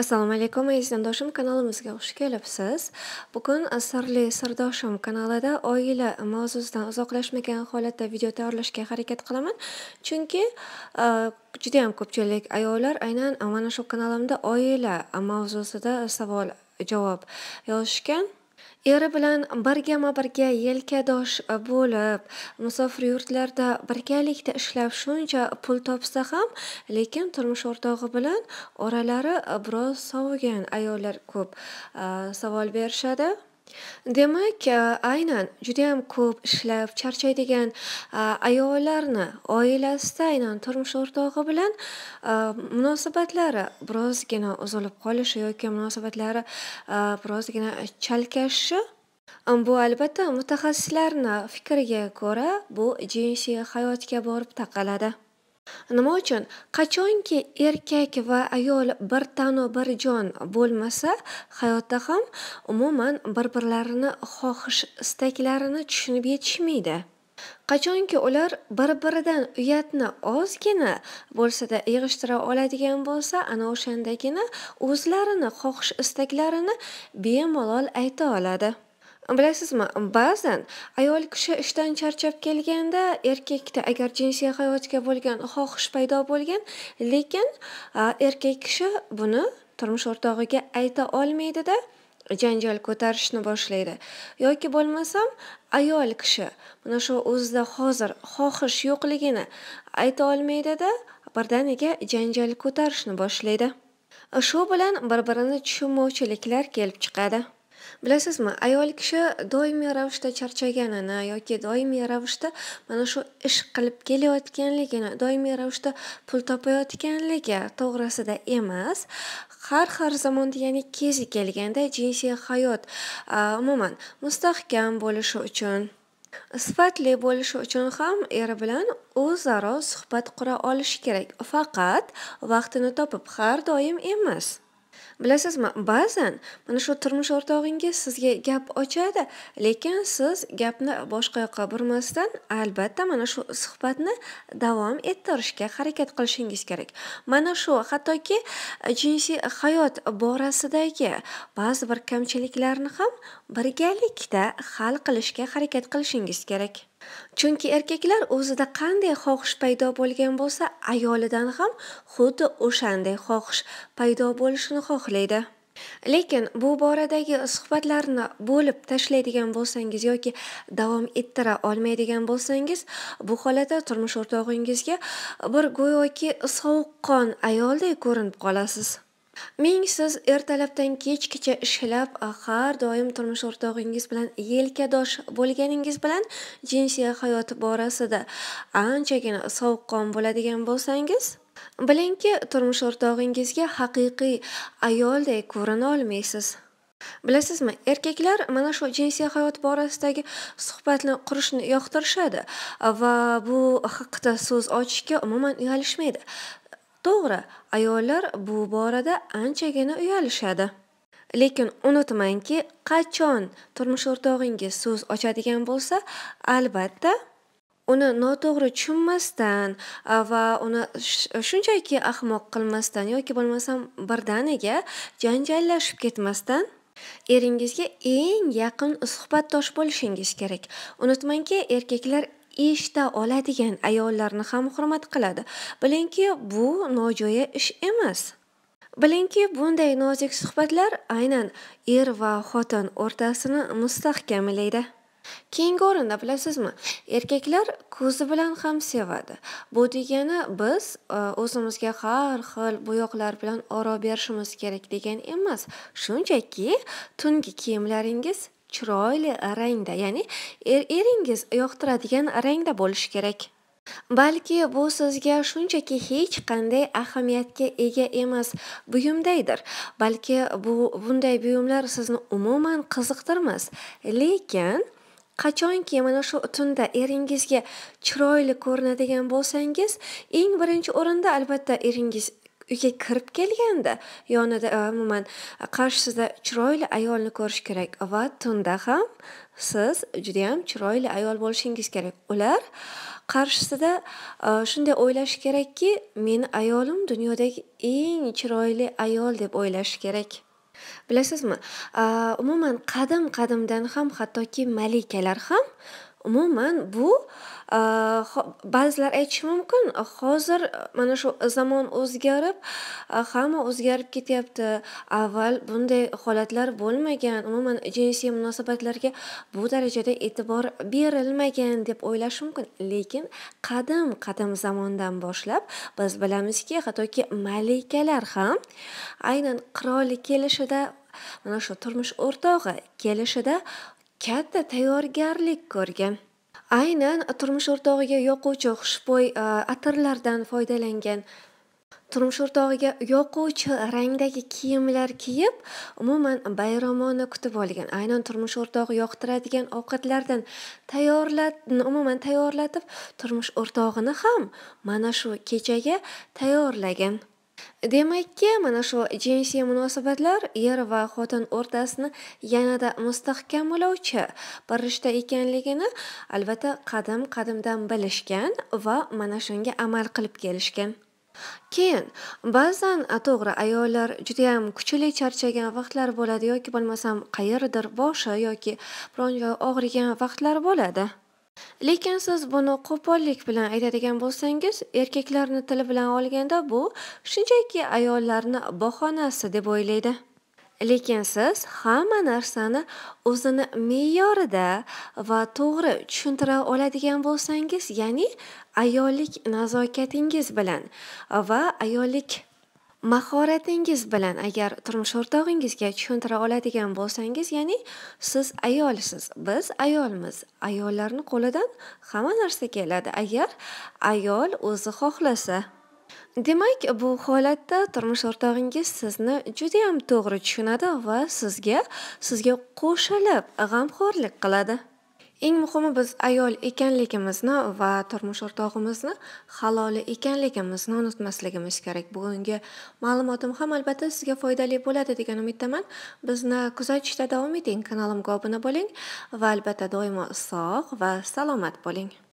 assalomu alaykum aziz sinfdoshim kanalimizga xush kelibsiz bugun sirli sirdoshim kanalida oila mavzusidan uzoqlashmagan holatda video tayyorlashga harakat qilaman chunki e, juda yam ko'pchilik ayollar aynan mana shu kanalimda oila mavzusida savol javob yozishgan eri bilan birgama birga yelkadosh bo'lib musofir yurtlarda birgalikda ishlab shuncha pul topsa ham lekin turmush o'rtog'i bilan oralari biroz sovigan ayollar ko'p savol berishadi Demak, aynan judayam ko'p ishlab charchaydigan ayollarni oilasida aynan turmush o'rtog'i bilan munosabatlari birozgina uzilib qolishi yoki munosabatlari birozgina chalkashishi Bu albatta mutaxassislarni fikriga ko'ra bu jinsiy hayotga borib taqaladi. nima uchun qachonki erkak va ayol bir tanu bir jon bo'lmasa hayotda ham umuman bir birlarini xohish istaklarini tushunib yetishmaydi qachonki ular bir biridan uyatni ozgina bo'lsada yig'ishtira oladigan bo'lsa ana o'shandagina o'zlarini xohish istaklarini bemalol ayta oladi Bilasizmi, ba'zan ayol kishi ishdan charchab kelganda, erkakda agar jinsiy hayotga bo'lgan xohish paydo bo'lgan, lekin erkak kishi buni turmush o'rtog'iga ayta olmaydida janjal ko'tarishni boshlaydi yoki bo'lmasam ayol kishi mana shu o'zida hozir xohish yo'qligini ayta olmaydida birdaniga janjal ko'tarishni boshlaydi shu bilan bir birini tushunmovchiliklar kelib chiqadi bilasizmi ayol kishi doimiy ravishda charchaganini yoki doimiy ravishda mana shu ish qilib kelayotganligini doimiy ravishda pul topayotganligi to'g'risida emas har har zamonda ya'ni kezi kelganda jinsiy hayot umuman mustahkam bo'lishi uchun sifatli bo'lishi uchun ham eri bilan o'zaro suhbat qura olishi kerak faqat vaqtini topib har doim emas bilasizmi ba'zan mana shu turmush o'rtog'ingiz sizga gap ochadi lekin siz gapni boshqa yoqqa burmasdan albatta mana shu suhbatni davom ettirishga harakat qilishingiz kerak mana shu hattoki jinsiy hayot borasidagi ba'zi bir kamchiliklarni ham birgalikda hal qilishga harakat qilishingiz kerak chunki erkaklar o'zida qanday xohish paydo bo'lgan bo'lsa ayolidan ham xuddi o'shanday xohish paydo bo'lishini xohlaydi lekin bu boradagi suhbatlarni bo'lib tashlaydigan bo'lsangiz yoki davom ettira olmaydigan bo'lsangiz bu holatda turmush o'rtog'ingizga bir go'yoki sovuqqon ayolday ko'rinib qolasiz ming siz ertalabdan kechgacha ishlab har doim turmush o'rtog'ingiz bilan yelkadosh bo'lganingiz bilan jinsiy hayot borasida anchagina sovuqqon bo'ladigan bo'lsangiz bilingki turmush o'rtog'ingizga haqiqiy ayolday ko'rina olmaysiz bilasizmi erkaklar mana shu jinsiy hayot borasidagi suhbatni qurishni yoqtirishadi va bu haqida so'z ochishga umuman uyalishmaydi To'g'ri, ayollar bu borada anchagina uyalishadi. Lekin unutmangki, qachon turmush o'rtog'ingiz so'z ochadigan bo'lsa, albatta uni noto'g'ri tushunmasdan va uni shunchaki ahmoq qilmasdan yoki bo'lmasam birdaniga janjallashib ketmasdan eringizga eng yaqin suhbatdosh bo'lishingiz kerak unutmangki erkaklar eshita oladigan ayollarni ham hurmat qiladi bilingki bu nojo'ya ish emas bilingki bunday nozik suhbatlar aynan er va xotin o'rtasini mustahkamlaydi keyingi o'rinda bilasizmi erkaklar ko'zi bilan ham sevadi bu degani biz e, o'zimizga har xil bo'yoqlar bilan oro berishimiz kerak degan emas shunchaki tungi kiyimlaringiz chiroyli rangda ya'ni er eringiz yoqtiradigan rangda bo'lishi kerak balki bu sizga shunchaki hech qanday ahamiyatga ega emas buyumdaydir balki bu bunday buyumlar sizni umuman qiziqtirmas lekin qachonki mana shu tunda eringizga chiroyli ko'rinadigan bo'lsangiz eng birinchi o'rinda albatta eringiz uyga kirib kelganda yonida e, umuman qarshisida chiroyli ayolni ko'rish kerak va tunda ham siz judayam chiroyli ayol bo'lishingiz kerak ular qarshisida e, shunday o'ylashi kerakki meni ayolim dunyodagi eng chiroyli ayol deb o'ylashi kerak bilasizmi e, umuman qadim qadimdan ham hattoki malikalar ham umuman bu e, ba'zilar aytishi mumkin hozir mana shu zamon o'zgarib e, hamma o'zgarib ketyapti avval bunday holatlar bo'lmagan umuman jinsiy munosabatlarga bu darajada e'tibor berilmagan deb o'ylash mumkin lekin qadim qadim zamondan boshlab biz bilamizki hattoki malikalar ham aynan qiroli kelishida mana shu turmush o'rtog'i kelishida katta tayyorgarlik ko'rgan aynan turmush o'rtog'iga yoquvchi xushbo'y e, atirlardan foydalangan turmush o'rtog'iga yoquvchi rangdagi kiyimlar kiyib umuman bayramona kutib olgan aynan turmush o'rtog'i yoqtiradigan ovqatlardan tayyorlat umuman tayyorlatib turmush o'rtog'ini ham mana shu kechaga tayyorlagan demakki mana shu jinsiy munosabatlar er va xotin o'rtasini yanada mustahkamlovchi bir rishta ekanligini albatta qadim qadimdan bilishgan va mana shunga amal qilib kelishgan keyin ba'zan to'g'ri ayollar judayam kuchli charchagan vaqtlar bo'ladi yoki bo'lmasam qayerdir boshi yoki biron joyi og'rigan vaqtlar bo'ladi lekin siz buni qo'pollik bilan aytadigan bo'lsangiz erkaklarni tili bilan olganda bu shunchaki ayollarni bahonasi deb o'ylaydi lekin siz hamma narsani o'zini me'yorida va to'g'ri tushuntira oladigan bo'lsangiz ya'ni ayollik nazokatingiz bilan va ayollik mahoratingiz bilan agar turmush o'rtog'ingizga tushuntira oladigan bo'lsangiz ya'ni siz ayolsiz biz ayolmiz ayollarni qo'lidan hamma narsa keladi agar ayol o'zi xohlasa demak bu holatda turmush o'rtog'ingiz sizni judayam to'g'ri tushunadi va sizga sizga qo'shilib g'amxo'rlik qiladi eng muhimi biz ayol ekanligimizni va turmush o'rtog'imizni haloli ekanligimizni unutmasligimiz kerak bugungi ma'lumotim ham albatta sizga foydali bo'ladi degan umiddaman bizni kuzatishda davom eting kanalimga obuna bo'ling va albatta doimo sog' va salomat bo'ling